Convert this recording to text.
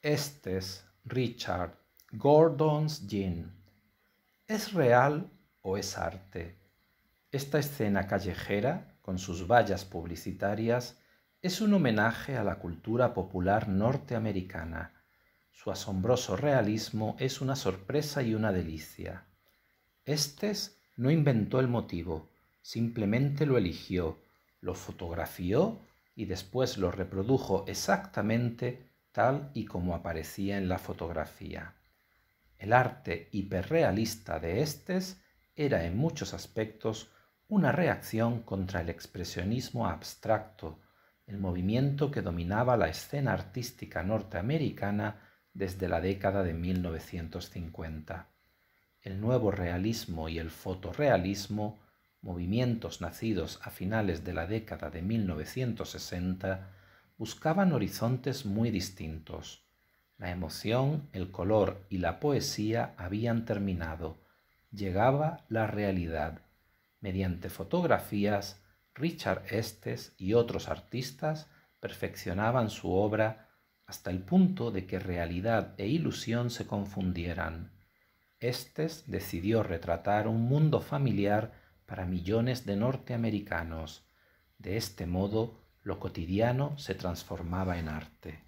Estes, Richard, Gordon's Gin. ¿Es real o es arte? Esta escena callejera, con sus vallas publicitarias, es un homenaje a la cultura popular norteamericana. Su asombroso realismo es una sorpresa y una delicia. Estes no inventó el motivo, simplemente lo eligió, lo fotografió y después lo reprodujo exactamente y como aparecía en la fotografía. El arte hiperrealista de Estes era en muchos aspectos una reacción contra el expresionismo abstracto, el movimiento que dominaba la escena artística norteamericana desde la década de 1950. El nuevo realismo y el fotorrealismo, movimientos nacidos a finales de la década de 1960, buscaban horizontes muy distintos. La emoción, el color y la poesía habían terminado. Llegaba la realidad. Mediante fotografías, Richard Estes y otros artistas perfeccionaban su obra hasta el punto de que realidad e ilusión se confundieran. Estes decidió retratar un mundo familiar para millones de norteamericanos. De este modo, lo cotidiano se transformaba en arte.